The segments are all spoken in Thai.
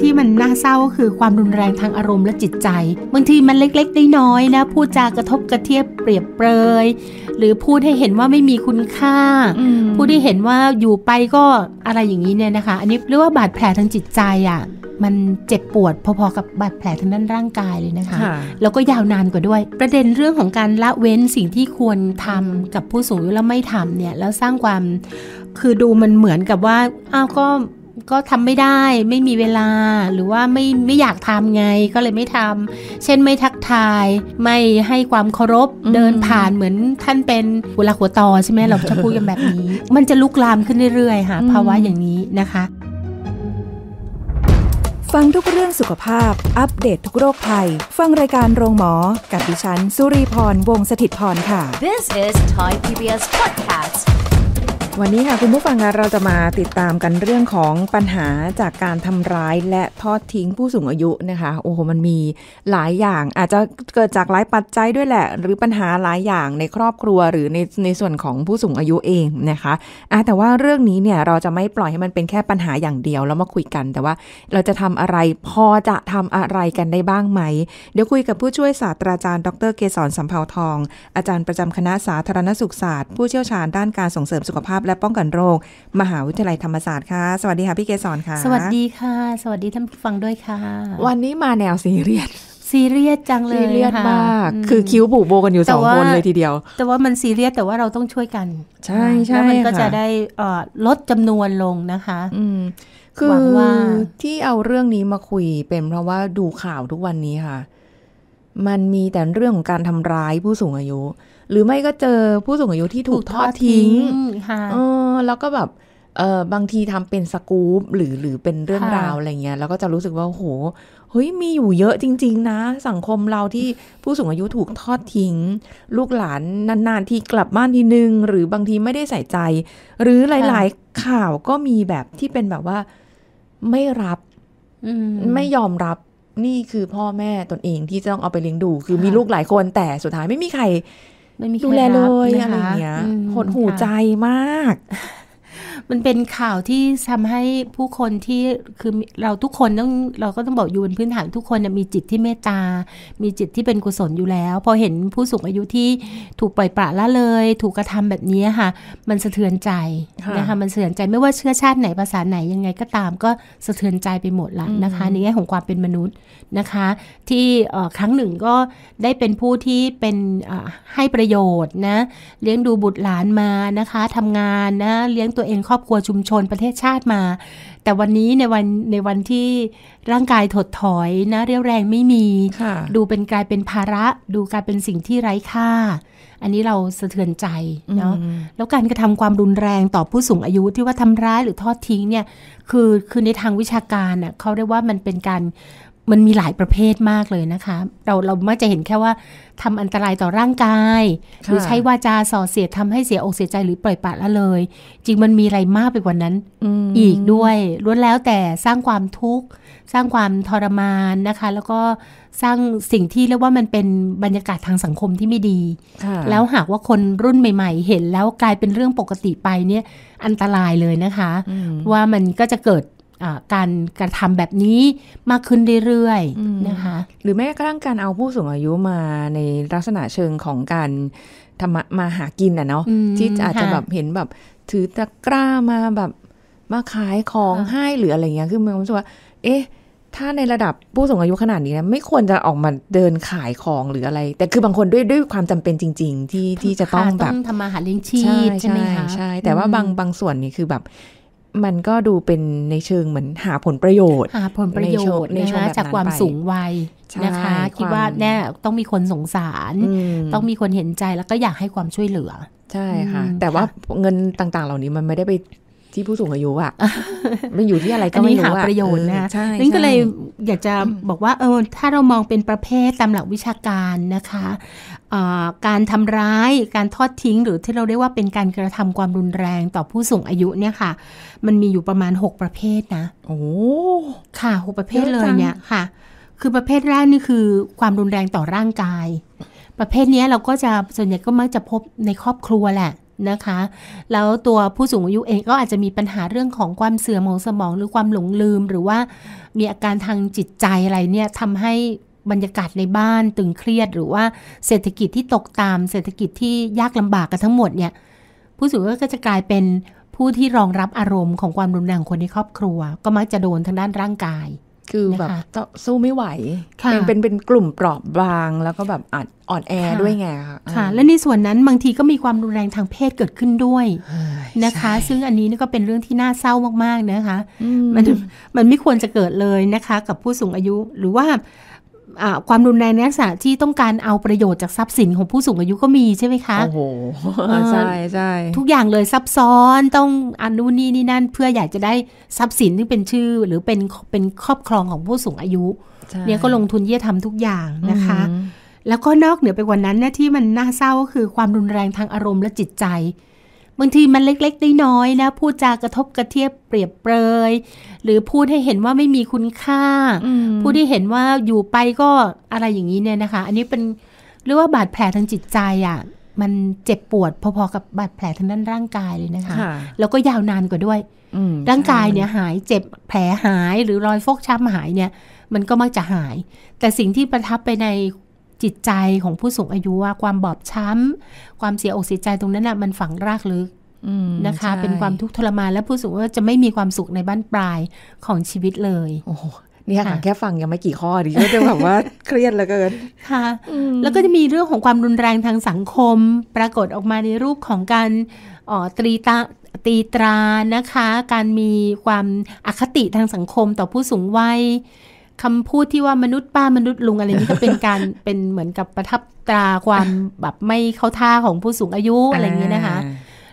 ที่มันน่าเศร้าก็คือความรุนแรงทางอารมณ์และจิตใจบางทีมันเล็กๆน้อยๆนะพูดจากระทบกระเทียบเปรียบเปรยหรือพูดให้เห็นว่าไม่มีคุณค่าพูดให้เห็นว่าอยู่ไปก็อะไรอย่างนี้เนี่ยนะคะ อันนี้เรียกว่าบาดแผลทางจิตใจอะ่ะมันเจ็บปวดพอๆกับบาดแผลทางด้านร่างกายเลยนะคะ แล้วก็ยาวนานกว่าด้วย ประเด็นเรื่องของการละเว้นสิ่งที่ควรทำกับผู้สูงอายุแล้วไม่ทำเนี่ย แล้วสร้างความคือดูมันเหมือนกับว่า อ้าวก็ก็ทำไม่ได้ไม่มีเวลาหรือว่าไม่ไม่อยากทำไงก็เลยไม่ทำ เช่นไม่ทักทาย ไม่ให้ความเคารพเดินผ่านเหมือนท่านเป็นหัวละหัวต่อใช่ไหมเราจะพูดกันแบบนี้ มันจะลุกลามขึ้นเรื่อยๆค่ะภาวะอย่างนี้นะคะ ฟังทุกเรื่องสุขภาพอัปเดตททุกโรคภัยฟังรายการโรงหมอกับดิฉันสุรีพรวงศิตพรค่ะ This is Thai PBS Podcast วันนี้ค่ะ คุณผู้ฟังเราจะมาติดตามกันเรื่องของปัญหาจากการทำร้ายและทอดทิ้งผู้สูงอายุนะคะโอ้โหมันมีหลายอย่าง อาจจะเกิดจากหลายปัจจัยด้วยแหละ หรือปัญหาหลายอย่างในครอบครัวหรือในในส่วนของผู้สูงอายุเองนะคะอ่ะแต่ว่าเรื่องนี้เนี่ยเราจะไม่ปล่อยให้มันเป็นแค่ปัญหาอย่างเดียวแล้วมาคุยกันแต่ว่าเราจะทำอะไรพอจะทำอะไรกันได้บ้างไหมเดี๋ยวคุยกับผู้ช่วยศาสตราจารย์ ดรเกษรสัมเภาทอง อาจารย์ประจำคณะสาธารณสุขศาสตร์ ผู้เชี่ยวชาญด้านการส่งเสริมสุขภาพพและป้องกันโรคมหาวิทยาลัยธรรมศาสตร์ค่ะสวัสดีค่ะ พี่เกษรค่ะ สวัสดีค่ะสวัสดีท่านผู้ฟังด้วยค่ะ วันนี้มาแนวซีเรียสซีเรียสจังเลยซีเรียสมาก คือคิ้วบูโบกันอยู่สองคนเลยทีเดียว แต่ว่ามันซีเรียสแต่ว่าเราต้องช่วยกัน ใช่ใช่แล้วมันก็จะได้ลดจำนวนลงนะคะ อืคือที่เอาเรื่องนี้มาคุยเป็นเพราะว่าดูข่าวทุกวันนี้ค่ะ มันมีแต่เรื่องของการทำร้ายผู้สูงอายุหรือไม่ก็เจอผู้สูงอายุที่ถูกทอดทิ้ง แล้วก็แบบเออบางทีทำเป็นสกู๊ปหรือหรือเป็นเรื่องราวอะไรเงี้ย แล้วก็จะรู้สึกว่าโหเฮ้ย มีอยู่เยอะจริง ๆ นะ สังคมเราที่ผู้สูงอายุถูกทอดทิ้ง ลูกหลานนานๆที่กลับบ้านทีนึง หรือบางทีไม่ได้ใส่ใจ หรือหลาย ๆ ข่าวก็มีแบบที่เป็นแบบว่าไม่รับไม่ยอมรับนี่คือพ่อแม่ตนเองที่จะต้องเอาไปเลี้ยงดู คือมีลูกหลายคนแต่สุดท้ายไม่มีใครดูแลเลยอะไรเงี้ยหดหูใจมากมันเป็นข่าวที่ทำให้ผู้คนที่ คือเราทุกคนต้องเราก็ต้องบอกอยู่บนพื้นฐานทุกคนมีจิตที่เมตตา มีจิตที่เป็นกุศลอยู่แล้ว พอเห็นผู้สูงอายุที่ถูกปล่อยปละละเลย ถูกกระทำแบบนี้ค่ะมันสะเทือนใจนะคะมันสะเทือนใจไม่ว่าเชื้อชาติไหนภาษาไหนยังไง ก็ตามก็สะเทือนใจไปหมดละนะคะในแง่ของความเป็นมนุษย์นะคะที่ครั้งหนึ่งก็ได้เป็นผู้ที่เป็นให้ประโยชน์นะเลี้ยงดูบุตรหลานมานะคะทำงานนะเลี้ยงตัวเองครอบอบครัวชุมชนประเทศชาติมา แต่วันนี้ในวันในวันที่ร่างกายถดถอยนะ เรียวแรงไม่มี ดูเป็นกลายเป็นภาระ ดูกลายเป็นสิ่งที่ไร้ค่า อันนี้เราสะเทือนใจเนาะแล้วการกระทำความรุนแรงต่อผู้สูงอายุที่ว่าทำร้ายหรือทอดทิ้งเนี่ย คือคือในทางวิชาการเน่ะเขาเรียกว่ามันเป็นการมันมีหลายประเภทมากเลยนะคะ เราเรามักจะเห็นแค่ว่า ทำอันตรายต่อร่างกายหรือใช้วาจาส่อเสียดทำให้เสียอกเสียใจหรือปล่อยปละละเลยจริงมันมีอะไรมากไปกว่านั้นออีกด้วยล้วนแล้วแต่สร้างความทุกข์สร้างความทรมานนะคะแล้วก็สร้างสิ่งที่เรียกว่ามันเป็นบรรยากาศทางสังคมที่ไม่ดีแล้วหากว่าคนรุ่นใหม่ ๆ เห็นแล้วกลายเป็นเรื่องปกติไปเนี่ยอันตรายเลยนะคะ ว่ามันก็จะเกิดการการทำแบบนี้มากขึ้นเรื่อยๆนะคะ หรือแม้กระทั่งการเอาผู้สูงอายุมาในลักษณะเชิงของการทำมาหากินอ่ะเนาะที่อาจจะแบบเห็นแบบ ถือตะกร้ามาแบบมาขายของให้หรืออะไรเงี้ยคือมันรู้สึกว่า เอ๊ะ ถ้าในระดับผู้สูงอายุขนาดนี้นะไม่ควรจะออกมาเดินขายของหรืออะไร แต่คือบางคนด้วยด้วยความจำเป็นจริง ๆ ที่ที่จะต้องแบบทำมาหาเลี้ยงชีพใช่ไหมคะใช่ แต่ว่าบางบางส่วนนี่คือแบบมันก็ดูเป็นในเชิงเหมือนหาผลประโยชน์ หาผลประโยชน์ในช่งจากความสูงวัยนะคะ คิดว่าเนี่ยต้องมีคนสงสารต้องมีคนเห็นใจแล้วก็อยากให้ความช่วยเหลือ ใช่ค่ะแต่ว่าเงินต่างๆ เหล่านี้มันไม่ได้ไปที่ผู้สูงอายุอะมันอยู่ที่อะไรก็ไม่รู้อะหาประโยชน์นะใช่นั่นก็เลยอยากจะบอกว่าเออถ้าเรามองเป็นประเภทตามหลักวิชาการนะคะการทำร้าย การทอดทิ้งหรือที่เราเรียกว่าเป็นการกระทำความรุนแรงต่อผู้สูงอายุเนี่ยค่ะ มันมีอยู่ประมาณ 6 ประเภทนะ โอ้ ค่ะ6ประเภทเลยเนี่ยค่ะ คือประเภทแรกนี่คือความรุนแรงต่อร่างกาย ประเภทนี้เราก็จะส่วนใหญ่ก็มักจะพบในครอบครัวแหละนะคะ แล้วตัวผู้สูงอายุเองก็อาจจะมีปัญหาเรื่องของความเสื่อมของสมองหรือความหลงลืม หรือว่ามีอาการทางจิตใจอะไรเนี่ยทำใหบรรยากาศในบ้านตึงเครียดหรือว่าเศรษฐกิจที่ตกตามเศรษฐกิจที่ยากลำบากกันทั้งหมดเนี่ยผู้สูงก็จะกลายเป็นผู้ที่รองรับอารมณ์ของความรุนแรงคนในครอบครัว ก็มักจะโดนทางด้านร่างกาย คือแบบสู้ไม่ไหว เป็นเป็นเป็นกลุ่มเปราะบาง แล้วก็แบบอ่อนแอด้วยไงค่ะ และในส่วนนั้นบางทีก็มีความรุนแรงทางเพศเกิดขึ้นด้วยนะคะ ซึ่งอันนี้ก็เป็นเรื่องที่น่าเศร้ามากๆนะคะมันมันไม่ควรจะเกิดเลยนะคะกับผู้สูงอายุหรือว่าความรุนแรงในลักษณะที่ต้องการเอาประโยชน์จากทรัพย์สินของผู้สูงอายุก็มีใช่ไหมคะ โอ้โห ใช่ใช่ทุกอย่างเลยซับซ้อนต้องอนุนี่นี่นั่น เพื่ออยากจะได้ทรัพย์สินที่เป็นชื่อ หรือเป็นเป็นครอบครองของผู้สูงอายุ เนี่ยก็ลงทุนเยี่ยทำทุกอย่างนะคะ แล้วก็นอกเหนือไปกว่านั้นเนี่ยที่มันน่าเศร้าก็คือความรุนแรงทางอารมณ์และจิตใจบางทีมันเล็กๆน้อยๆนะพูดจากระทบกระเทียบเปรียบเปรยหรือพูดให้เห็นว่าไม่มีคุณค่าพูดให้เห็นว่าอยู่ไปก็อะไรอย่างนี้เนี่ยนะคะ อันนี้เป็นเรียกว่าบาดแผลทางจิตใจอะ่ะมันเจ็บปวดพอๆกับบาดแผลทางด้านร่างกายเลยนะคะ แล้วก็ยาวนานกว่าด้วยร่างกายเนี่ยหายเจ็บแผลหายหรือรอยฟกช้ำหายเนี่ย มันก็มักจะหาย แต่สิ่งที่ประทับไปในจิตใจของผู้สูงอายุว่าความบอบช้ำความเสียอกเสียใจตรงนั้นนะ่ะมันฝังรากลึกนะคะ เป็นความทุกข์ทรมานและผู้สูงอายุจะไม่มีความสุขในบ้านปลายของชีวิตเลยโอ้นี่ยค่ะแค่ฟังยังไม่กี่ข้อดิก็จะแบบว่าเครียดเหลือเกินค่ะแล้วก็จะมีเรื่องของความรุนแรงทางสังคม ปรากฏออกมาในรูปของการออตรีตาตีตรานะคะ การมีความอคติทางสังคมต่อผู้สูงวัยคำพูดที่ว่ามนุษย์ป้ามนุษย์ลุงอะไรนี่ก็เป็นการเป็นเหมือนกับประทับตราความ แบบไม่เข้าท่าของผู้สูงอายุอะไรอย่างนี้นะคะ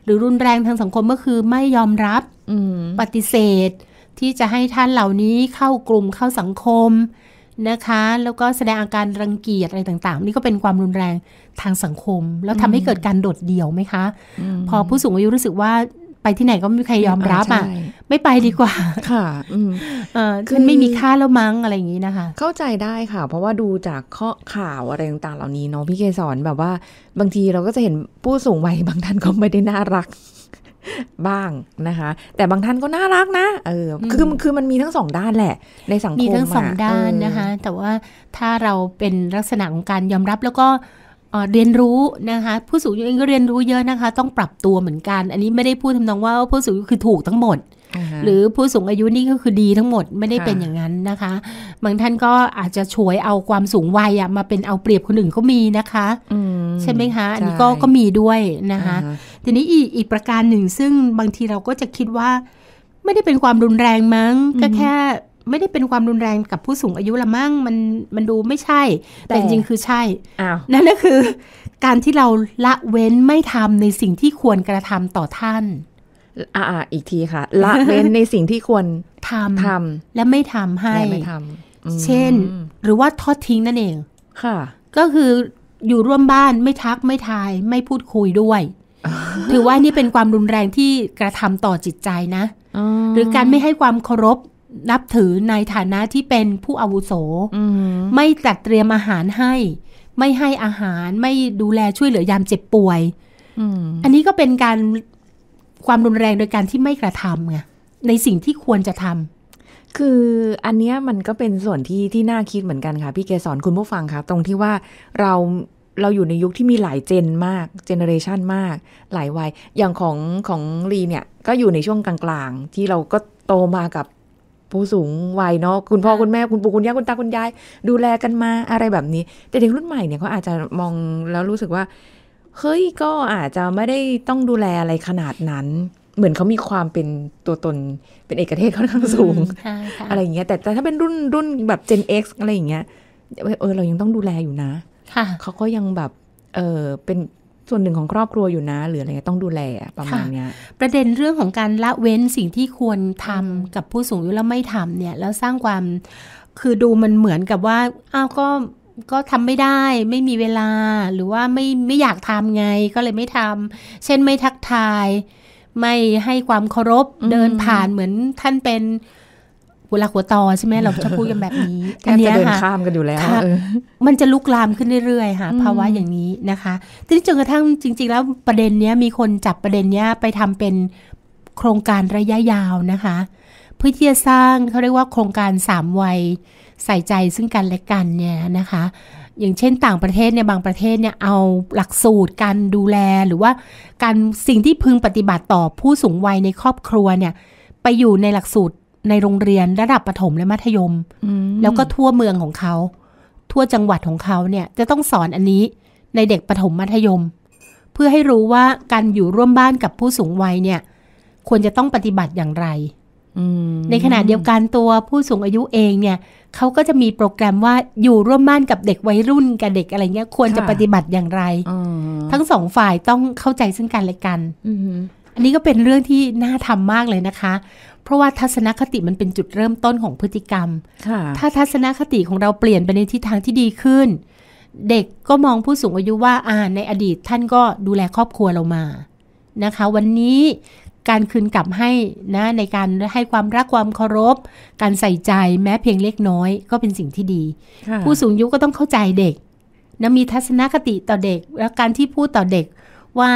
หรือรุนแรงทางสังคมก็คือไม่ยอมรับปฏิเสธ ที่จะให้ท่านเหล่านี้เข้ากลุ่มเข้าสังคมนะคะ แล้วก็แสดงอาการรังเกียจอะไรต่างๆ นี่ก็เป็นความรุนแรงทางสังคม แล้วทำให้เกิดการโดดเดี่ยวไหมคะ พอผู้สูงอายุรู้สึกว่าไปที่ไหนก็ไม่มีใครยอมรับอ่ะ ไม่ไปดีกว่า ค่ะอืมเออคือไม่มีค่าแล้วมั้งอะไรอย่างนี้นะคะ เข้าใจได้ค่ะ เพราะว่าดูจากข้อข่าวอะไรต่างๆ เหล่านี้เนาะพี่เกสอนแบบว่า บางทีเราก็จะเห็นผู้สูงวัยบางท่านก็ไม่ได้น่ารัก บ้างนะคะ แต่บางท่านก็น่ารักนะเออ คือคือมันมีทั้งสองด้านแหละในสังคมมีทั้งสองด้านนะคะ แต่ว่าถ้าเราเป็นลักษณะของการยอมรับแล้วก็เรียนรู้นะคะ ผู้สูงอายุเองก็เรียนรู้เยอะนะคะ ต้องปรับตัวเหมือนกัน อันนี้ไม่ได้พูดทำนองว่าผู้สูงอายุคือถูกทั้งหมดหรือผู้สูงอายุนี่ก็คือดีทั้งหมด ไม่ได้เป็นอย่างนั้นนะคะ บางท่านก็อาจจะช่วยเอาความสูงวัยมาเป็นเอาเปรียบคนอื่นก็มีนะคะใช่ไหมคะ อันนี้ก็ก็มีด้วยนะคะ ทีนี้อีกอีกประการหนึ่งซึ่งบางทีเราก็จะคิดว่า ไม่ได้เป็นความรุนแรงมั้งก็แค่ไม่ได้เป็นความรุนแรงกับผู้สูงอายุละมั่งมันมันดูไม่ใช่ แต่จริงคือใช่นั่นก็คือ การที่เราละเว้นไม่ทำในสิ่งที่ควรกระทำต่อท่าน อ่าอีกทีค่ะ ละเว้นในสิ่งที่ควรทำทำและไม่ทำให้ไม่ทเช่นหรือว่าทอดทิ้งนั่นเองค่ะ ก็คืออยู่ร่วมบ้านไม่ทักไม่ทายไม่พูดคุยด้วยถือว่านี่เป็นความรุนแรงที่กระทำต่อจิตใจนะหรือการไม่ให้ความเคารพนับถือในฐานะที่เป็นผู้อาวุโสไม่จัดเตรียมอาหารให้ ไม่ให้อาหาร ไม่ดูแลช่วยเหลือยามเจ็บป่วย อันนี้ก็เป็นการความรุนแรงโดยการที่ไม่กระทำไง ในสิ่งที่ควรจะทำ คืออันเนี้ยมันก็เป็นส่วนที่ที่น่าคิดเหมือนกันค่ะพี่เกสอน คุณผู้ฟังครับตรงที่ว่าเราเราอยู่ในยุคที่มีหลายเจนมากเจเนอเรชันมากหลายวัยอย่างของของรีเนี่ย ก็อยู่ในช่วงกลาง ๆ ที่เราก็โตมากับผู้สูงวัยเนาะคุณพ่อคุณแม่คุณปู่คุณย่าคุณตาคุณยาย ดูแลกันมาอะไรแบบนี้แต่เด็กรุ่นใหม่เนี่ยเขาอาจจะมองแล้วรู้สึกว่าเฮ้ยก็อาจจะไม่ได้ต้องดูแลอะไรขนาดนั้น เหมือนเขามีความเป็นตัวตน เป็นเอกเทศค่อนข้างสูงอะไรอย่างเงี้ยแต่แต่ถ้าเป็นรุ่นรุ่นแบบ Gen X อะไรอย่างเงี้ยเออเรายังต้องดูแลอยู่นะเขาก็ยังแบบ เออเป็นส่วนหนึ่งของครอบครัวอยู่นะหรืออะไรต้องดูแลประมาณนี้ประเด็นเรื่องของการละเว้นสิ่งที่ควรทำกับผู้สูงอายุแล้วไม่ทำเนี่ยแล้วสร้างความคือดูมันเหมือนกับว่าอ้าวก็ก็ทำไม่ได้ ไม่มีเวลา หรือว่าไม่ไม่อยากทำไงก็เลยไม่ทำ เช่นไม่ทักทาย ไม่ให้ความเคารพเดินผ่านเหมือนท่านเป็นหัวลาหัวตอใช่ไหมเราชอบพูดกันแบบนี้อันนี้ค่ะข้ามกันอยู่แล้ว มันจะลุกลามขึ้นเรื่อยๆค่ะภาวะอย่างนี้นะคะทีนี้จนกระทั่งจริง ๆ แล้วประเด็นเนี้ยมีคนจับประเด็นเนี้ย ไปทำเป็นโครงการระยะยาวนะคะเพื่อที่จะสร้างเขาเรียกว่าโครงการสามวัยใส่ใจซึ่งกันและกันเนี่ยนะคะ อย่างเช่นต่างประเทศเนี่ยบางประเทศเนี่ยเอาหลักสูตรการดูแลหรือว่าการสิ่งที่พึงปฏิบัติต่อผู้สูงวัยในครอบครัวเนี่ยไปอยู่ในหลักสูตรในโรงเรียนระดับประถมและมัธยมมแล้วก็ทั่วเมืองของเขา ทั่วจังหวัดของเขาเนี่ย จะต้องสอนอันนี้ในเด็กประถมมัธยม เพื่อให้รู้ว่าการอยู่ร่วมบ้านกับผู้สูงวัยเนี่ย ควรจะต้องปฏิบัติอย่างไรในขณะเดียวกันตัวผู้สูงอายุเองเนี่ยเขาก็จะมีโปรแกรมว่าอยู่ร่วมบ้านกับเด็กวัยรุ่นกับเด็กอะไรเงี้ย ควรจะปฏิบัติอย่างไรทั้งสองฝ่ายต้องเข้าใจซึ่งกันและกันอันนี้ก็เป็นเรื่องที่น่าทำมากเลยนะคะเพราะว่าทัศนคติมันเป็นจุดเริ่มต้นของพฤติกรรม ถ้าทัศนคติของเราเปลี่ยนไปในทิศทางที่ดีขึ้น เด็กก็มองผู้สูงอายุว่าอ่าในอดีตท่านก็ดูแลครอบครัวเรามา นะคะ วันนี้การคืนกลับให้นะในการให้ความรักความเคารพ การใส่ใจแม้เพียงเล็กน้อยก็เป็นสิ่งที่ดี ผู้สูงอายุก็ต้องเข้าใจเด็กนะมีทัศนคติต่อเด็กและการที่พูดต่อเด็กว่า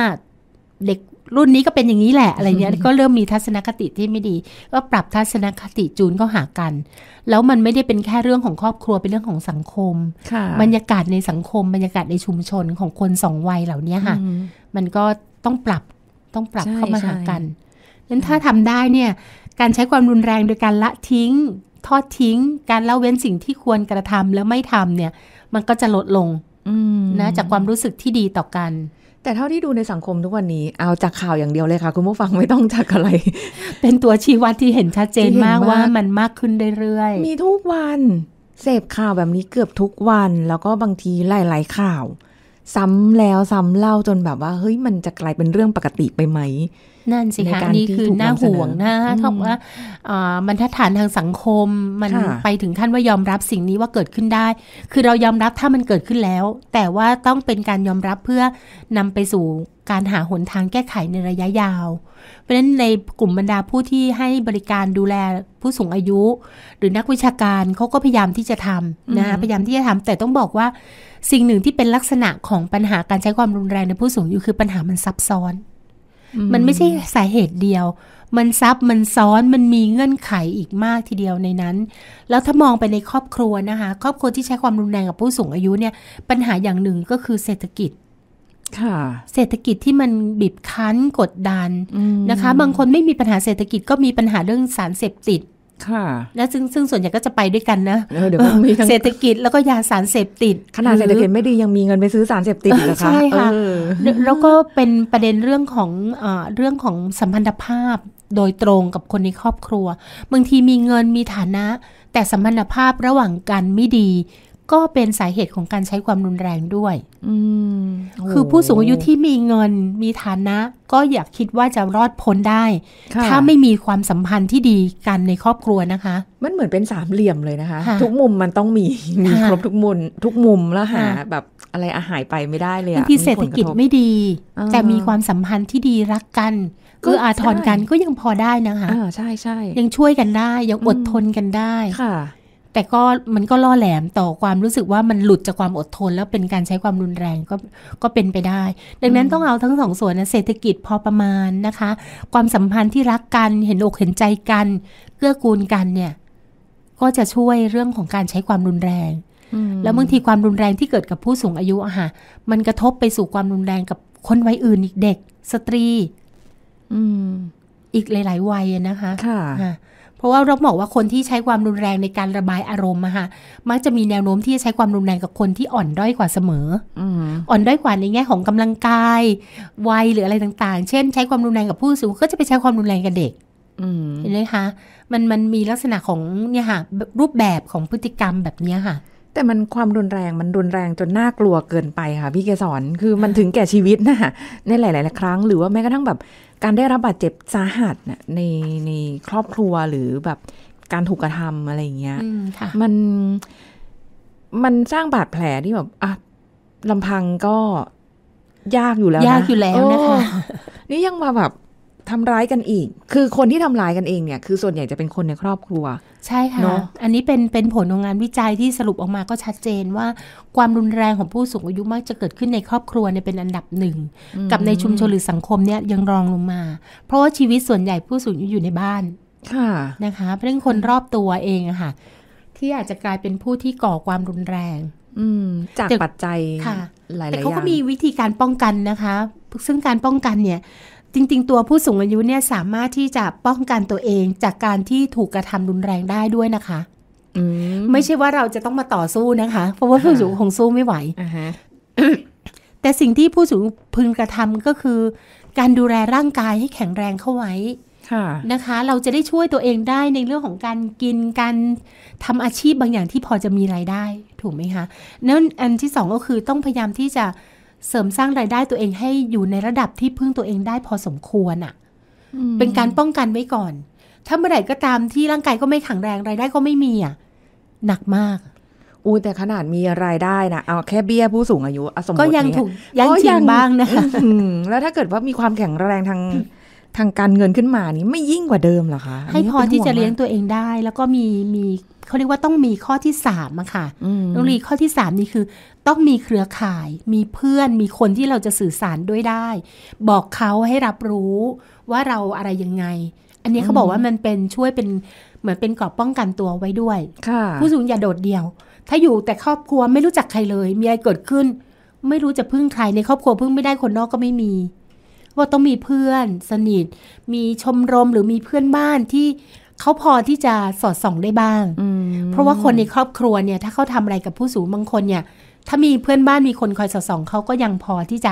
เด็กรุ่นนี้ก็เป็นอย่างนี้แหละอะไรเงี้ยก็เริ่มมีทัศนคติที่ไม่ดี ก็ปรับทัศนคติจูนเข้าหากัน แล้วมันไม่ได้เป็นแค่เรื่องของครอบครัวเป็นเรื่องของสังคมบรรยากาศในสังคมบรรยากาศในชุมชนของคนสองวัยเหล่านี้ค่ะ มันก็ต้องปรับต้องปรับเข้ามาหากันนั้นถ้าทำได้เนี่ย การใช้ความรุนแรงโดยการละทิ้ง ทอดทิ้ง การละเว้นสิ่งที่ควรกระทำ แล้วไม่ทำเนี่ย มันก็จะลดลงนะ จากความรู้สึกที่ดีต่อกันแต่เท่าที่ดูในสังคมทุกวันนี้เอาจากข่าวอย่างเดียวเลยค่ะ คุณผู้ฟังไม่ต้องจากอะไร เป็นตัวชี้วัดที่เห็นชัดเจนมากว่ามันมากขึ้นเรื่อยๆมีทุกวัน เสพข่าวแบบนี้เกือบทุกวัน แล้วก็บางทีหลายๆข่าวซ้ำแล้วซ้ำเล่าจนแบบว่าเฮ้ยมันจะกลายเป็นเรื่องปกติไปไหม นั่นสิคะนี่คือหน้าห่วงนะถ้าว่าบรรทัดฐานทางสังคมมันไปถึงขั้นว่ายอมรับสิ่งนี้ว่าเกิดขึ้นได้ คือเรายอมรับถ้ามันเกิดขึ้นแล้ว แต่ว่าต้องเป็นการยอมรับเพื่อนำไปสู่การหาหนทางแก้ไขในระยะยาว เพราะฉะนั้นในกลุ่มบรรดาผู้ที่ให้บริการดูแลผู้สูงอายุ หรือนักวิชาการเขาก็พยายามที่จะทำนะพยายามที่จะทำ แต่ต้องบอกว่าสิ่งหนึ่งที่เป็นลักษณะของปัญหาการใช้ความรุนแรงในผู้สูงอายุคือปัญหามันซับซ้อน มันไม่ใช่สาเหตุเดียว มันซับ มันซ้อน มันมีเงื่อนไขอีกมากทีเดียวในนั้น แล้วถ้ามองไปในครอบครัวนะคะ ครอบครัวที่ใช้ความรุนแรงกับผู้สูงอายุเนี่ย ปัญหาอย่างหนึ่งก็คือเศรษฐกิจเศรษฐกิจที่มันบีบคั้น กดดันนะคะ บางคนไม่มีปัญหาเศรษฐกิจก็มีปัญหาเรื่องสารเสพติดค่ะและซึ่งซึ่งส่วนใหญ่ก็จะไปด้วยกันนะเดี๋ยวมีเศรษฐกิจแล้วก็ยาสารเสพติด ขนาดเศรษฐกิจไม่ดียังมีเงินไปซื้อสารเสพติดเหรอคะใช่ค่ะ แล้วก็เป็นประเด็นเรื่องของเรื่องของสัมพันธภาพ โดยตรงกับคนในครอบครัวบางทีมีเงินมีฐานะ แต่สัมพันธภาพระหว่างกันไม่ดีก็เป็นสาเหตุของการใช้ความรุนแรงด้วย คือผู้สูงอายุที่มีเงินมีฐานะ ก็อยากคิดว่าจะรอดพ้นได้ ถ้าไม่มีความสัมพันธ์ที่ดีกันในครอบครัวนะคะ มันเหมือนเป็นสามเหลี่ยมเลยนะคะ ทุกมุมมันต้องมีมีครบทุกมุมทุกมุมแล้วหา แบบอะไรอาหายไปไม่ได้เลย ที่เศรษฐกิจไม่ดี แต่มีความสัมพันธ์ที่ดีรักกัน ก็อาทรกันก็ยังพอได้นะคะ ใช่ใช่ยังช่วยกันได้ยังอดทนกันได้ค่ะแต่ก็มันก็ล่อแหลมต่อความรู้สึกว่ามันหลุดจากความอดทนแล้วเป็นการใช้ความรุนแรงก็ก็เป็นไปได้ ดังนั้นต้องเอาทั้งสองส่วนนะเศรษฐกิจพอประมาณนะคะ ความสัมพันธ์ที่รักกันเห็นอกเห็นใจกันเกื้อกูลกันเนี่ย ก็จะช่วยเรื่องของการใช้ความรุนแรงแล้วบางทีความรุนแรงที่เกิดกับผู้สูงอายุอะค่ะมันกระทบไปสู่ความรุนแรงกับคนวัยอื่นอีกเด็ก สตรี อืม อีกหลายๆวัยนะคะ ค่ะเพราะว่าเราบอกว่าคนที่ใช้ความรุนแรงในการระบายอารมณ์อะค่ะมักจะมีแนวโน้มที่จะใช้ความรุนแรงกับคนที่อ่อนด้อยกว่าเสมออ่อนด้อยกว่าในแง่ของกำลังกาย วัยหรืออะไรต่างๆ เช่นใช้ความรุนแรงกับผู้สูง ก็จะไปใช้ความรุนแรงกับเด็กเห็นไหมคะมันมันมีลักษณะของเนี่ยค่ะรูปแบบของพฤติกรรมแบบนี้ค่ะ แต่มันความรุนแรงมันรุนแรงจนน่ากลัวเกินไปค่ะพี่เกสอนคือมันถึงแก่ชีวิตนะในหลาย ๆ ครั้ง หรือว่าแม้กระทั่งแบบการได้รับบาดเจ็บสาหัสนในในครอบครัวหรือแบบการถูกกระทำอะไรอย่างเงี้ยมัน มันสร้างบาดแผลที่แบบ อ่ะลำพังก็ยากอยู่แล้วยากอยู่แล้วนะคะนี่ยังมาแบบทำร้ายกันอีก คือคนที่ทำร้ายกันเองเนี่ย คือส่วนใหญ่จะเป็นคนในครอบครัว ใช่ค่ะอันนี้เป็นเป็นผลของงานวิจัยที่สรุปออกมาก็ชัดเจนว่าความรุนแรงของผู้สูงอายุมักจะเกิดขึ้นในครอบครัวเนี่ยเป็นอันดับหนึ่ง กับในชุมชนหรือสังคมเนี่ยยังรองลงมา เพราะว่าชีวิตส่วนใหญ่ผู้สูงอายุอยู่ในบ้าน ค่ะ นะคะเรื่องคนรอบตัวเองอะค่ะ ที่อาจจะกลายเป็นผู้ที่ก่อความรุนแรงจากปัจจัยหลายๆอย่างแต่เขาก็มีวิธีการป้องกันนะคะ ซึ่งการป้องกันเนี่ยจริงๆ ตัวผู้สูงอายุเนี่ย สามารถที่จะป้องกันตัวเองจากการที่ถูกกระทำรุนแรงได้ด้วยนะคะไม่ใช่ว่าเราจะต้องมาต่อสู้นะคะ เพราะว่าผู้สูงคงสู้ไม่ไหวแต่สิ่งที่ผู้สูงพึงกระทำก็คือ การดูแลร่างกายให้แข็งแรงเข้าไว้นะคะ เราจะได้ช่วยตัวเองได้ในเรื่องของการกินการทำอาชีพบางอย่างที่พอจะมีรายได้ ถูกไหมคะนั่นอันที่สองก็คือต้องพยายามที่จะเสริมสร้างรายได้ตัวเองให้อยู่ในระดับที่พึ่งตัวเองได้พอสมควรอะ่ะเป็นการป้องกันไว้ก่อน ถ้าเมื่อไหร่ก็ตามที่ร่างกายก็ไม่แข็งแรงรายได้ ก็ไม่มีอะ่ะหนักมากอูแต่ขนาดมีรายได้นะเอา แค่เบี้ยผู้สูงอายุสมมติก็ยังถูกยังจริงบ้างนะคะแล้วถ้าเกิดว่ามีความแข็งแรงทางทางการเงินขึ้นมานี้ไม่ยิ่งกว่าเดิมหรอคะให้พอที่จะเลี้ยงตัวเองได้ แล้วก็มีมีเขาเรียกว่าต้องมีข้อที่สามอะค่ะต้องลีข้อที่สามนี่คือ ต้องมีเครือข่าย มีเพื่อนมีคนที่เราจะสื่อสารด้วยได้ บอกเขาให้รับรู้ว่าเราอะไรยังไง อันนี้เขาบอกว่ามันเป็นช่วยเป็นเหมือนเป็นกรอบป้องกันตัวไว้ด้วย ค่ะ ผู้สูงอย่าโดดเดี่ยว ถ้าอยู่แต่ครอบครัวไม่รู้จักใครเลย มีอะไรเกิดขึ้น ไม่รู้จะพึ่งใคร ในครอบครัวพึ่งไม่ได้คนนอกก็ไม่มีว่าต้องมีเพื่อนสนิท มีชมรมหรือมีเพื่อนบ้านที่เขาพอที่จะสอดส่องได้บ้างเพราะว่าคนในครอบครัวเนี่ย ถ้าเขาทำอะไรกับผู้สูงบางคนเนี่ยถ้ามีเพื่อนบ้านมีคนคอยสอดส่องเขาก็ยังพอที่จะ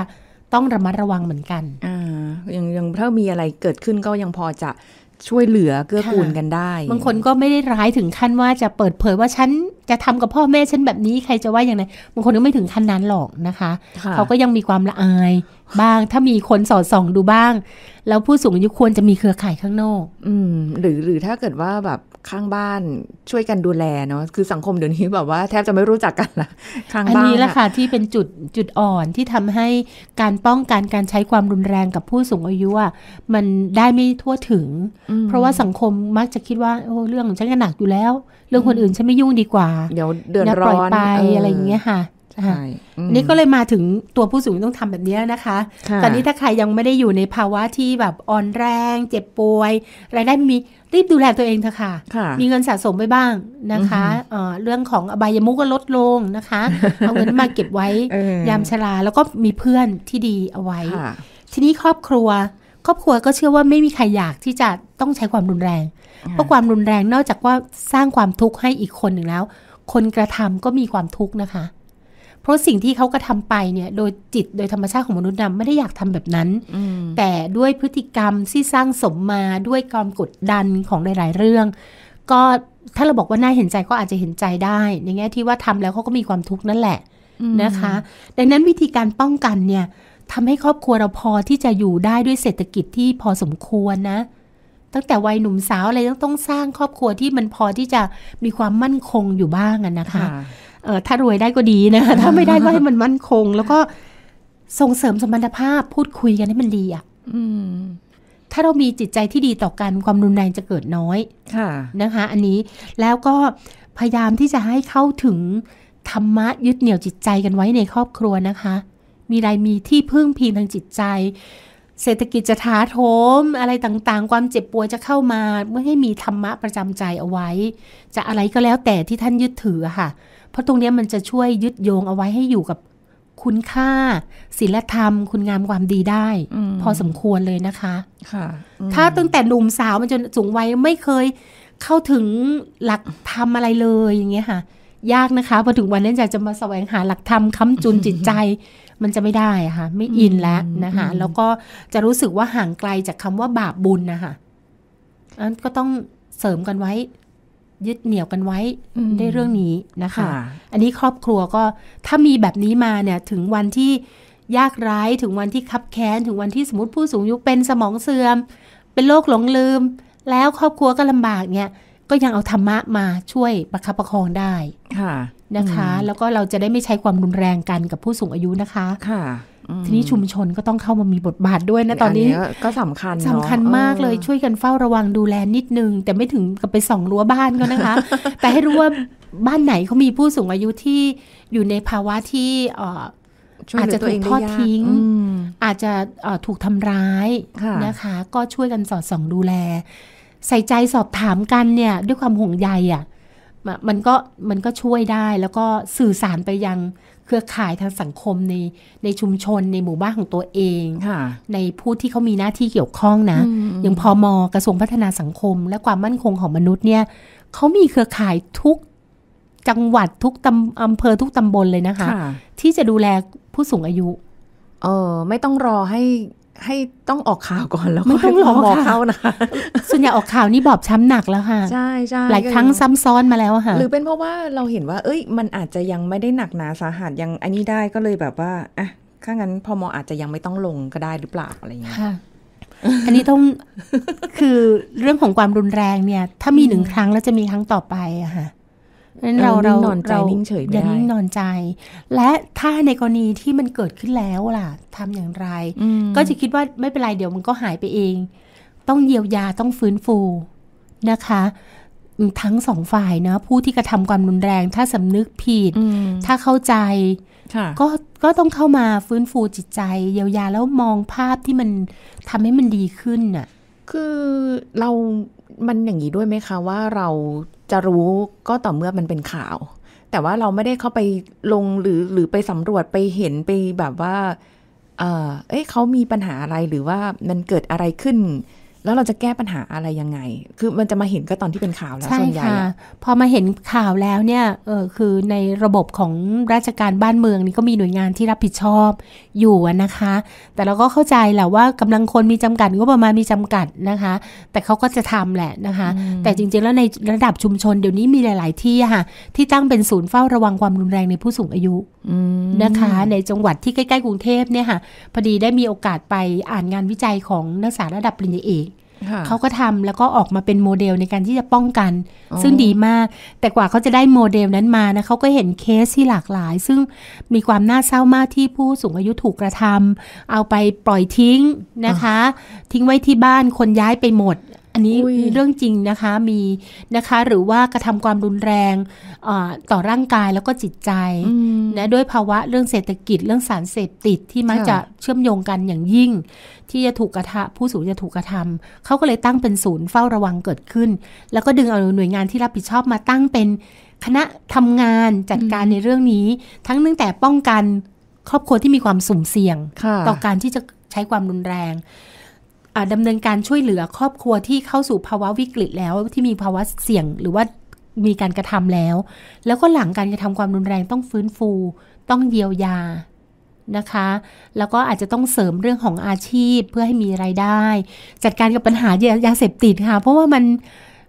ต้องระมัดระวังเหมือนกันอ่ายังยังถ้ามีอะไรเกิดขึ้นก็ยังพอจะช่วยเหลือ เกื้อกูลกันได้ บางคนก็ไม่ได้ร้ายถึงขั้นว่าจะเปิดเผยว่าฉันจะทำกับพ่อแม่ฉันแบบนี้ ใครจะว่าอย่างไรบางคนก็ไม่ถึงขั้นนั้นหรอกนะคะเขาก็ยังมีความละอายบ้างถ้ามีคนสอดส่องดูบ้าง แล้วผู้สูงอายุควรจะมีเครือข่ายข้างนอกอืมหรือหรือถ้าเกิดว่าแบบข้างบ้านช่วยกันดูแลเนาะคือสังคมเดี๋ยวนี้แบบว่าแทบจะไม่รู้จักกันละข้างบ้านอันนี้แหละค่ะที่เป็นจุดจุดอ่อนที่ทำให้การป้องกันการใช้ความรุนแรงกับผู้สูงอายุอะมันได้ไม่ทั่วถึง เพราะว่าสังคมมักจะคิดว่า โอ้เรื่องของฉันหนักอยู่แล้ว เรื่องคนอื่นฉันไม่ยุ่งดีกว่า เดี๋ยวเดือดร้อนไปออะไรอย่างเงี้ยค่ะใช่นี่ก็เลยมาถึงตัวผู้สูงต้องทำแบบนี้นะคะ ตอนนี้ถ้าใครยังไม่ได้อยู่ในภาวะที่แบบอ่อนแรงเจ็บป่วยรายได้มีรีบดูแลตัวเองเถอะค่ะ มีเงินสะสมไปบ้างนะคะเเรื่องของอบายมุกก็ลดลงนะคะ เอาเงินมาเก็บไว้ยามชราแล้วก็มีเพื่อนที่ดีเอาไว้ ทีนี้ครอบครัวครอบครัวก็เชื่อว่าไม่มีใครอยากที่จะต้องใช้ความรุนแรง เพราะความรุนแรงนอกจากว่าสร้างความทุกข์ให้อีกคนหนึ่งแล้ว คนกระทำก็มีความทุกข์นะคะเพราะสิ่งที่เขากระทาไปเนี่ย โดยจิตโดยธรรมชาติของมนุษย์นะไม่ได้อยากทำแบบนั้นแต่ด้วยพฤติกรรมที่สร้างสมมาด้วยความกดดันของหลาย ๆ เรื่อง ก็ถ้าเราบอกว่าน่าเห็นใจก็อาจจะเห็นใจได้ในแง่ที่ว่าทำแล้วเขาก็มีความทุกข์นั่นแหละนะคะ ดังนั้นวิธีการป้องกันเนี่ยทำให้ครอบครัวเราพอที่จะอยู่ได้ด้วยเศรษฐกิจที่พอสมควรนะ ตั้งแต่วัยหนุ่มสาวอะไรต้องต้องสร้างครอบครัวที่มันพอที่จะมีความมั่นคงอยู่บ้างนะคะะเออถ้ารวยได้ก็ดีนะคะ ถ้าไม่ได้ก็ให้มันมั่นคง แล้วก็ส่งเสริมสมรรถภาพพูดคุยกันให้มันดีอ่ะถ้าเรามีจิตใจที่ดีต่อกันความรุนแรงจะเกิดน้อยค่ะนะคะ อันนี้แล้วก็พยายามที่จะให้เข้าถึง ธรรมะยึดเหนี่ยวจิตใจกันไว้ในครอบครัวนะคะ มีรายมีที่พึ่งพิงทางจิตใจ เศรษฐกิจจะถาโถมอะไรต่างๆ ความเจ็บป่วยจะเข้ามา เมื่อให้มีธรรมะประจำใจเอาไว้ จะอะไรก็แล้วแต่ที่ท่านยึดถือค่ะเพราะตรงนี้มันจะช่วยยึดโยงเอาไว้ให้อยู่กับ คุณค่าศีลธรรมคุณงามความดีได้อพอสมควรเลยนะคะ ค่ะ ถ้าตั้งแต่หนุ่มสาวมาจนสูงวัยไม่เคยเข้าถึงหลักธรรมอะไรเลยอย่างเงี้ยค่ะ ยากนะคะพอถึงวันนั้นจะจะมาแสวงหาหลักธรรมค้ำจุนจิตใจ มันจะไม่ได้ค่ะ ไม่อินแล้วนะคะแล้วก็จะรู้สึกว่าห่างไกลจากคำว่าบาปบุญนะคะอันก็ต้องเสริมกันไว้ยึดเหนี่ยวกันไว้ได้เรื่องนี้นะคะ อันนี้ครอบครัวก็ถ้ามีแบบนี้มาเนี่ยถึงวันที่ยากไร้ถึงวันที่คับแค้นถึงวันที่สมมติผู้สูงอายุเป็นสมองเสื่อม เป็นโรคหลงลืม แล้วครอบครัวก็ลำบากเนี่ย ก็ยังเอาธรรมะมาช่วยประคับประคองได้ค่ะนะคะ แล้วก็เราจะได้ไม่ใช้ความรุนแรงกันกับผู้สูงอายุนะคะค่ะทีนี้ชุมชนก็ต้องเข้ามามีบทบาทด้วยนะตอนนี้ก็สำคัญสำคัญมากเลยช่วยกันเฝ้าระวังดูแลนิดนึงแต่ไม่ถึงกับไปส่องรั้วบ้านก็นะคะ แต่ให้รู้ว่าบ้านไหนเขามีผู้สูงอายุที่อยู่ในภาวะที่อาจจะถูกทอดทิ้งอาจจะถูกทำร้ายนะคะ ก็ช่วยกันสอดส่องดูแล ใส่ใจสอบถามกันเนี่ย ด้วยความห่วงใยอ่ะมันก็มันก็ช่วยได้แล้วก็สื่อสารไปยังเครือข่ายทางสังคมในในชุมชนในหมู่บ้านของตัวเองในผู้ที่เขามีหน้าที่เกี่ยวข้องนะ อย่างพอมกระทรวงพัฒนาสังคม และความมั่นคงของมนุษย์เนี่ย เขามีเครือข่ายทุกจังหวัดทุกตำอำเภอทุกตำบลเลยนะคะ ที่จะดูแลผู้สูงอายุ เออ ไม่ต้องรอให้ให้ต้องออกข่าวก่อนแล้วก็ต้องรอหมอเข่านะส่วนใหญ่ออกข่าวนี่บอบ ช้ำหนักแล้วค่ะใช่ใช่หลายครั้งซ้ำซ้อนมาแล้วค่ะ หรือเป็นเพราะว่าเราเห็นว่า เอ้ย มันอาจจะยังไม่ได้หนักหนาสาหัสยังอันนี้ได้ก็เลยแบบว่าอ่ะถ้างั้นพอมออาจจะยังไม่ต้องลงก็ได้หรือเปล่าอะไรอย่างเงี้ยอันนี้ต้องคือเรื่องของความรุนแรงเนี่ย ถ้ามีหนึ่งครั้งแล้วจะมีครั้งต่อไปอะค่ะเราเรานอนใจนิ่งเฉยไไม่ดอย่านิ่งนอนใจ และถ้าในกรณีที่มันเกิดขึ้นแล้วล่ะทำอย่างไร ก็จะคิดว่าไม่เป็นไรเดี๋ยวมันก็หายไปเอง ต้องเยียวยาต้องฟื้นฟูนะคะ ทั้งสองฝ่ายนะผู้ที่กระทำความรุนแรง ถ้าสำนึกผิดถ้าเข้าใจก็ก็ต้องเข้ามาฟื้นฟูจิตใจ เยียวยาแล้วมองภาพที่มันทำให้มันดีขึ้นน่ะ คือเรา มันอย่างนี้ด้วยไหมคะว่าเราจะรู้ก็ต่อเมื่อมันเป็นข่าว แต่ว่าเราไม่ได้เข้าไปลงหรือหรือไปสำรวจไปเห็นไปแบบว่า เออเอ้ยเขามีปัญหาอะไรหรือว่ามันเกิดอะไรขึ้นแล้วเราจะแก้ปัญหาอะไรยังไง คือมันจะมาเห็นก็ตอนที่เป็นข่าวแล้ว ส่วนใหญ่ะพอมาเห็นข่าวแล้วเนี่ย เออคือในระบบของราชการบ้านเมืองนี่ก็มีหน่วยงานที่รับผิดชอบอยู่นะคะ แต่เราก็เข้าใจแหละว่ากำลังคนมีจำกัดก็ประมาณมีจำกัดนะคะ แต่เขาก็จะทำแหละนะคะ แต่จริงๆแล้วในระดับชุมชนเดี๋ยวนี้มีหลาย ๆที่ค่ะ ที่ตั้งเป็นศูนย์เฝ้าระวังความรุนแรงในผู้สูงอายุนะคะ ในจังหวัดที่ใกล้ๆกรุงเทพเนี่ยค่ะ พอดีได้มีโอกาสไปอ่านงานวิจัยของนักศึกษาระดับปริญญาเอกเขาก็ทำแล้วก็ออกมาเป็นโมเดลในการที่จะป้องกัน ซึ่งดีมากแต่กว่าเขาจะได้โมเดลนั้นมานะเขาก็เห็นเคสที่หลากหลาย ซึ่งมีความน่าเศร้ามากที่ผู้สูงอายุถูกกระทำ เอาไปปล่อยทิ้งนะคะ ทิ้งไว้ที่บ้านคนย้ายไปหมดนนี้เรื่องจริงนะคะมีนะคะ หรือว่ากระทำความรุนแรงต่อร่างกายแล้วก็จิตใจนะด้วยภาวะเรื่องเศรษฐกิจเรื่องสารเสพติดที่มักจะเชื่อมโยงกันอย่างยิ่ง ที่จะถูกกระทะผู้สูงจะถูกกระทำเขาก็เลยตั้งเป็นศูนย์เฝ้าระวังเกิดขึ้น แล้วก็ดึงเอาหน่วยงานที่รับผิดชอบมาตั้งเป็นคณะทำงานจัดการในเรื่องนี้ ทั้งตั้งแต่ป้องกันครอบครัวที่มีความสุ่มเสี่ยง ต่อการที่จะใช้ความรุนแรงดำเนินการช่วยเหลือครอบครัวที่เข้าสู่ภาวะวิกฤตแล้วที่มีภาวะเสี่ยง หรือว่ามีการกระทำแล้ว แล้วก็หลังการกระทำความรุนแรงต้องฟื้นฟู ต้องเยียวยานะคะ แล้วก็อาจจะต้องเสริมเรื่องของอาชีพเพื่อให้มีไรายได้ จัดการกับปัญหายายาเสพติดค่ะ เพราะว่ามัน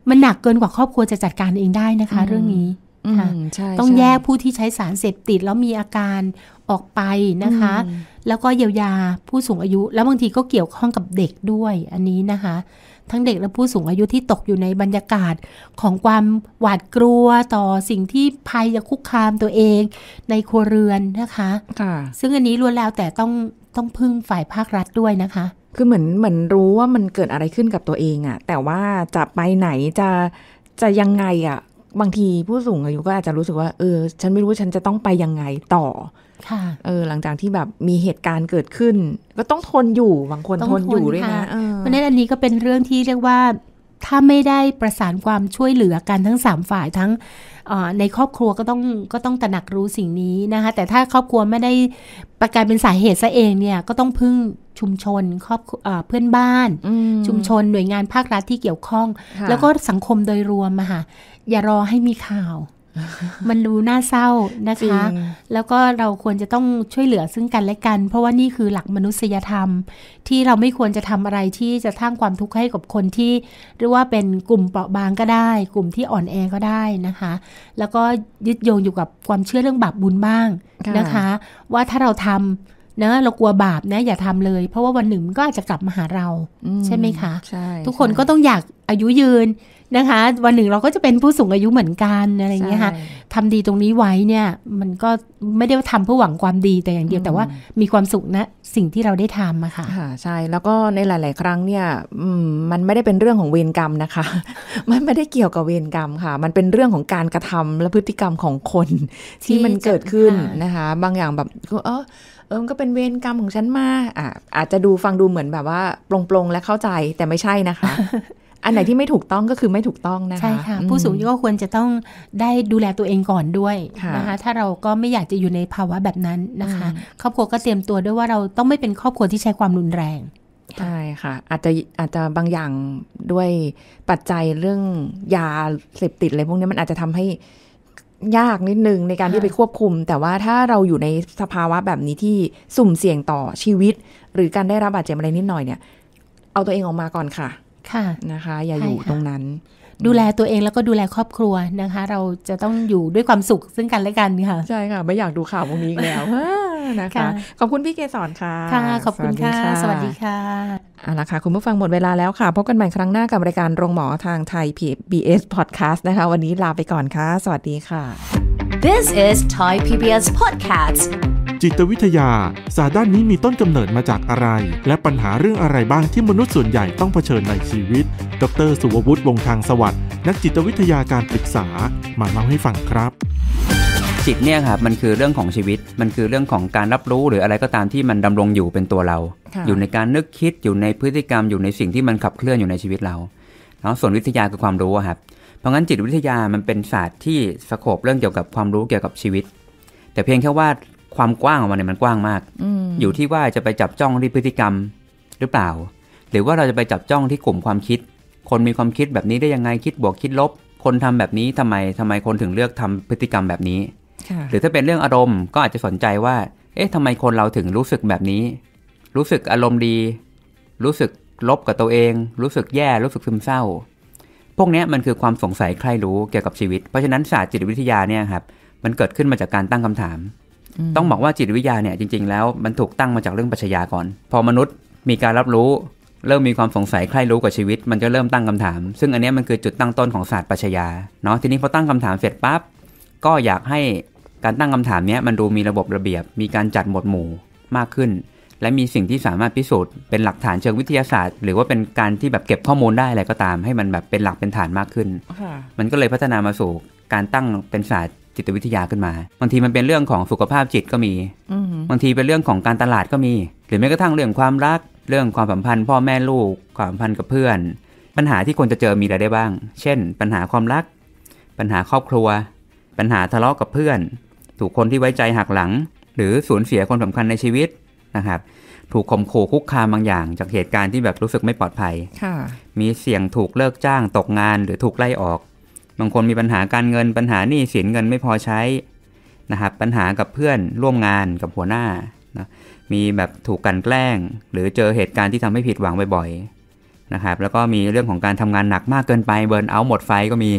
มันหนักเกินกว่าครอบครัวจะจัดการเองได้นะคะ เรื่องนี้ต้องแยกผู้ที่ใช้สารเสพติดแล้วมีอาการออกไปนะคะ แล้วก็เยียวยาผู้สูงอายุ แล้วบางทีก็เกี่ยวข้องกับเด็กด้วยอันนี้นะคะ ทั้งเด็กและผู้สูงอายุที่ตกอยู่ในบรรยากาศของความหวาดกลัวต่อสิ่งที่ภัยจะคุกคามตัวเองในครัวเรือนนะคะะซึ่งอันนี้ล้วนแล้วแต่ต้องต้องพึ่งฝ่ายภาครัฐด้วยนะคะ คือเหมือนเหมือนรู้ว่ามันเกิดอะไรขึ้นกับตัวเองอะแต่ว่าจะไปไหนจะจะยังไงอะบางทีผู้สูงอายุก็อาจจะรู้สึกว่า เออ ฉันไม่รู้ฉันจะต้องไปยังไงต่อ ค่ะ เออหลังจากที่แบบมีเหตุการณ์เกิดขึ้น ก็ต้องทนอยู่ บางคน ทนอยู่ด้วยนะเพราะนั้นอันนี้ก็เป็นเรื่องที่เรียกว่าถ้าไม่ได้ประสานความช่วยเหลือกันทั้ง 3 ฝ่ายทั้งในครอบครัวก็ต้องก็ต้องตระหนักรู้สิ่งนี้นะคะ แต่ถ้าครอบครัวไม่ได้ประกาศเป็นสาเหตุซะเองเนี่ย ก็ต้องพึ่งชุมชนครอบเพื่อนบ้าน ชุมชนหน่วยงานภาครัฐที่เกี่ยวข้อง แล้วก็สังคมโดยรวมมาค่ะอย่ารอให้มีข่าวมันดูน่าเศร้านะคะ แล้วก็เราควรจะต้องช่วยเหลือซึ่งกันและกัน เพราะว่านี่คือหลักมนุษยธรรมที่เราไม่ควรจะทำอะไรที่จะสร้างความทุกข์ให้กับคนที่เรียกว่าเป็นกลุ่มเปราะบางก็ได้ กลุ่มที่อ่อนแอก็ได้นะคะ แล้วก็ยึดโยงอยู่กับความเชื่อเรื่องบาปบุญบ้างนะคะ ว่าถ้าเราทำเนะเรากลัวบาปนะอย่าทำเลย เพราะว่าวันหนึ่งมันก็อาจจะกลับมาหาเราใช่ไหมคะทุกคนก็ต้องอยากอายุยืนนะคะวันหนึ่งเราก็จะเป็นผู้สูงอายุเหมือนกันอะไรอย่างเงี้ยค่ะทำดีตรงนี้ไว้เนี่ย มันก็ไม่ได้ทำเพื่อหวังความดี แต่อย่างเดียวแต่ว่ามีความสุขนะ สิ่งที่เราได้ทำอะค่ะ ใช่ แล้วก็ในหลาย ๆ ครั้งเนี่ยมันไม่ได้เป็นเรื่องของเวรกรรมนะคะ มันไม่ได้เกี่ยวกับเวรกรรมค่ะ มันเป็นเรื่องของการกระทำและพฤติกรรมของคน ที่มันเกิดขึ้นนะคะ บางอย่างแบบเออเออมันก็เป็นเวรกรรมของฉันมาอ่ะอาจจะดูฟังดูเหมือนแบบว่าปลงๆและเข้าใจแต่ไม่ใช่นะคะอันไหนที่ไม่ถูกต้องก็คือไม่ถูกต้องนะคะใช่ค่ะผู้สูงอายุก็ควรจะต้องได้ดูแลตัวเองก่อนด้วยนะคะ ถ้าเราก็ไม่อยากจะอยู่ในภาวะแบบนั้นนะคะ ครอบครัวก็เตรียมตัวด้วยว่าเราต้องไม่เป็นครอบครัวที่ใช้ความรุนแรง ใช่ค่ะ อาจจะอาจจะบางอย่างด้วยปัจจัยเรื่องยาเสพติดอะไรพวกนี้มันอาจจะทำให้ยากนิดนึงในการที่ไปควบคุม แต่ว่าถ้าเราอยู่ในสภาวะแบบนี้ที่สุ่มเสี่ยงต่อชีวิต หรือการได้รับบาดเจ็บอะไรนิดหน่อยเนี่ย เอาตัวเองออกมาก่อนค่ะค่ะนะคะอย่าอยู่ตรงนั้น ดูแลตัวเองแล้วก็ดูแลครอบครัวนะคะ เราจะต้องอยู่ด้วยความสุขซึ่งกันและกันค่ะ ใช่ค่ะ ไม่อยากดูข่าวพวกนี้แล้วนะคะ ขอบคุณพี่เกศรค่ะค่ะขอบคุณค่ะ สวัสดีค่ะเอาละค่ะ คุณผู้ฟังหมดเวลาแล้วค่ะ พบกันใหม่ครั้งหน้ากับรายการโรงหมอทางไทย PBS Podcast นะคะ วันนี้ลาไปก่อนค่ะ สวัสดีค่ะ This is Thai PBS Podcast จิตวิทยาศาสตร์ด้านนี้มีต้นกำเนิดมาจากอะไร และปัญหาเรื่องอะไรบ้างที่มนุษย์ส่วนใหญ่ต้องเผชิญในชีวิต ดรสุวัตวงทางสวัสด์นักจิตวิทยาการปรึกษามาเล่าให้ฟังครับ จิตเนี่ยครับมันคือเรื่องของชีวิต มันคือเรื่องของการรับรู้หรืออะไรก็ตามที่มันดำรงอยู่เป็นตัวเรา อยู่ในการนึกคิด อยู่ในพฤติกรรม อยู่ในสิ่งที่มันขับเคลื่อนอยู่ในชีวิตเราแล้วส่วนวิทยาคือความรู้ครับ เพราะงั้นจิตวิทยามันเป็นศาสตร์ที่สโคบเรื่องเกี่ยวกับความรู้เกี่ยวกับชีวิต แต่เพียงแค่ว่าความกว้างของมันเนี่ยมันกว้างมาก อยู่ที่ว่าจะไปจับจ้องที่พฤติกรรมหรือเปล่า หรือว่าเราจะไปจับจ้องที่กลุ่มความคิด คนมีความคิดแบบนี้ได้ยังไงคิดบวกคิดลบ คนทำแบบนี้ทำไม ทำไมคนถึงเลือกทำพฤติกรรมแบบนี้ หรือถ้าเป็นเรื่องอารมณ์ก็อาจจะสนใจว่า เอ๊ะทำไมคนเราถึงรู้สึกแบบนี้ รู้สึกอารมณ์ดี รู้สึกลบกับตัวเอง รู้สึกแย่ รู้สึกซึมเศร้า พวกนี้มันคือความสงสัยใครรู้เกี่ยวกับชีวิต เพราะฉะนั้นศาสตร์จิตวิทยาเนี่ยครับ มันเกิดขึ้นมาจากการตั้งคำถามต้องบอกว่าจิตวิทยาเนี่ยจริง ๆแล้วมันถูกตั้งมาจากเรื่องปัชญาก่อนพอมนุษย์มีการรับรู้เริ่มมีความสงสัยใคร่รู้กับชีวิต มันจะเริ่มตั้งคำถามซึ่งอันนี้มันคือจุดตั้งต้นของศาสตร์ปัชญาเนาะทีนี้พอตั้งคำถามเสร็จปั๊บก็อยากให้การตั้งคำถามเนี้ยมันดูมีระบบระเบียบ มีการจัดหมวดหมู่มากขึ้น และมีสิ่งที่สามารถพิสูจน์เป็นหลักฐานเชิงวิทยาศาสตร์ หรือว่าเป็นการที่แบบเก็บข้อมูลได้อะไรก็ตาม ให้มันแบบเป็นหลักเป็นฐานมากขึ้นมันก็เลยพัฒนามาสู่ การตั้งเป็นศาสตร์จิตวิทยาขึ้นมาบางทีมันเป็นเรื่องของสุขภาพจิตก็มีบางทีเป็นเรื่องของการตลาดก็มี หรือแม้กระทั่งเรื่องความรักเรื่องความสัมพันธ์ พ่อแม่ลูกความสัมพันธ์กับเพื่อน ปัญหาที่คนจะเจอมีอะไรได้บ้าง เช่น ปัญหาความรัก ปัญหาครอบครัว ปัญหาทะเลาะกับเพื่อน ถูกคนที่ไว้ใจหักหลัง หรือสูญเสียคนสำคัญในชีวิตนะครับ ถูกข่มขู่คุกคามบางอย่าง จากเหตุการณ์ที่แบบรู้สึกไม่ปลอดภัยมีเสี่ยงถูกเลิกจ้างตกงานหรือถูกไล่ออกบางคนมีปัญหาการเงินปัญหาหนี้สินเงินไม่พอใช้นะครับปัญหากับเพื่อนร่วมงานกับหัวหน้านะมีแบบถูกกันแกล้ง หรือเจอเหตุการณ์ที่ทำให้ผิดหวังบ่อยๆนะครับ แล้วก็มีเรื่องของการทำงานหนักมากเกินไปเบิร์นเอาหมดไฟก็มี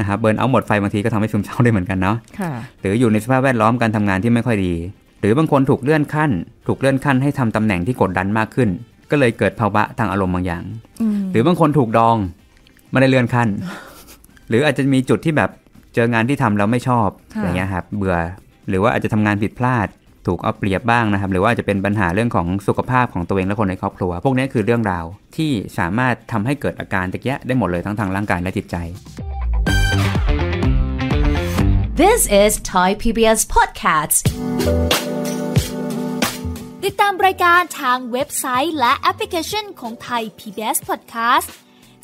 นะครับเบิร์นเอาหมดไฟบางทีก็ทำให้ซึมเศร้าได้เหมือนกันเนาะหรืออยู่ในสภาพแวดล้อมการทำงานที่ไม่ค่อยดี หรือบางคนถูกเลื่อนขั้น ถูกเลื่อนขั้นให้ทำตำแหน่งที่กดดันมากขึ้น ก็เลยเกิดภาวะทางอารมณ์บางอย่าง หรือบางคนถูกดองไม่ได้เลื่อนขั้นหรืออาจจะมีจุดที่แบบเจองานที่ทำแล้วไม่ชอบอย่างเงี้ยครับเบื่อหรือว่าอาจจะทำงานผิดพลาด ถูกเอาเปรียบบ้างนะครับ หรือว่าจะเป็นปัญหาเรื่องของสุขภาพของตัวเองและคนในครอบครัว พวกนี้คือเรื่องราวที่สามารถทำให้เกิดอาการตะแยะได้หมดเลยทั้งทางร่างกายและจิตใจ This is Thai PBS Podcast ติดตามรายการทางเว็บไซต์และแอปพลิเคชันของ Thai PBS Podcast